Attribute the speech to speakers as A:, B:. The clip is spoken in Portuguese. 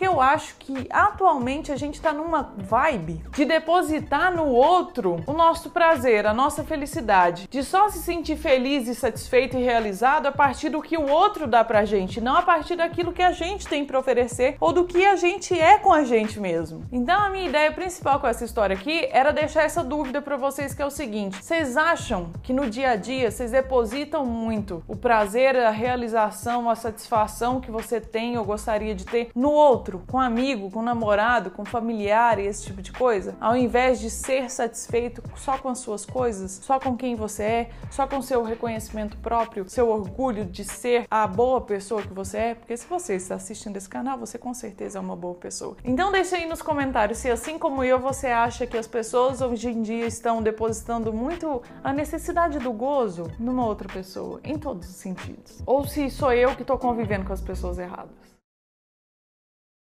A: que eu acho que atualmente a gente está numa vibe de depositar no outro o nosso prazer, a nossa felicidade, de só se sentir feliz e satisfeito e realizado a partir do que o outro dá pra gente, não a partir daquilo que a gente tem para oferecer ou do que a gente é com a gente mesmo. Então a minha ideia principal com essa história aqui era deixar essa dúvida para vocês que é o seguinte: vocês acham que no dia a dia vocês depositam muito o prazer, a realização, a satisfação que você tem ou gostaria de ter no outro? outro, com amigo, com namorado, com familiar e esse tipo de coisa, ao invés de ser satisfeito só com as suas coisas, só com quem você é, só com seu reconhecimento próprio, seu orgulho de ser a boa pessoa que você é, porque se você está assistindo esse canal, você com certeza é uma boa pessoa. Então deixa aí nos comentários se assim como eu você acha que as pessoas hoje em dia estão depositando muito a necessidade do gozo numa outra pessoa, em todos os sentidos. Ou se sou eu que estou convivendo com as pessoas erradas.